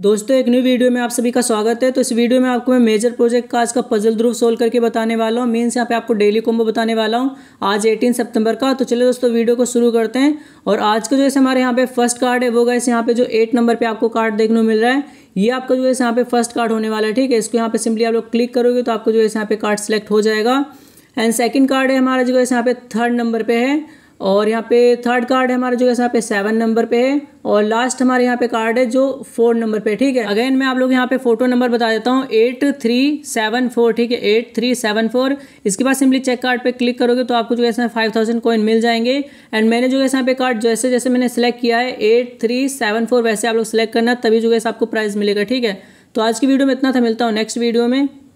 दोस्तों एक new video में आप सभी का स्वागत है तो इस वीडियो में आपको मैं मेजर प्रोजेक्ट का आज का पजल ध्रुव सोल्व करके बताने वाला हूँ मीन्स यहाँ पे आपको डेली कॉम्बो बताने वाला हूँ आज 18 सितंबर का तो चलिए दोस्तों वीडियो को शुरू करते हैं और आज का जो है हमारे यहाँ पे फर्स्ट कार्ड है वो गए यहाँ पे जो एट नंबर पर आपको कार्ड देखने को मिल रहा है ये आपका जो है यहाँ पे फर्स्ट कार्ड होने वाला है ठीक है इसको यहाँ पे सिंपली आप लोग क्लिक करोगे तो आपको जो है यहाँ पे कार्ड सेलेक्ट हो जाएगा एंड सेकेंड कार्ड है हमारा जो है यहाँ पे थर्ड नंबर पर है और यहाँ पे थर्ड कार्ड है हमारा जो कैसा यहाँ पे सेवन नंबर पे है और लास्ट हमारे यहाँ पे कार्ड है जो फोर नंबर पे ठीक है अगेन मैं आप लोग यहाँ पे फोटो नंबर बता देता हूँ एट थ्री सेवन फोर ठीक है एट थ्री सेवन फोर इसके बाद सिंपली चेक कार्ड पे क्लिक करोगे तो आपको जो है फाइव थाउजेंड कॉइन मिल जाएंगे एंड मैंने जो है यहाँ पे कार्ड जैसे जैसे मैंने सेलेक्ट किया है एट थ्री सेवन फोर वैसे आप लोग सेलेक्ट करना तभी जो है आपको प्राइस मिलेगा ठीक है तो आज की वीडियो में इतना था मिलता हूँ नेक्स्ट वीडियो में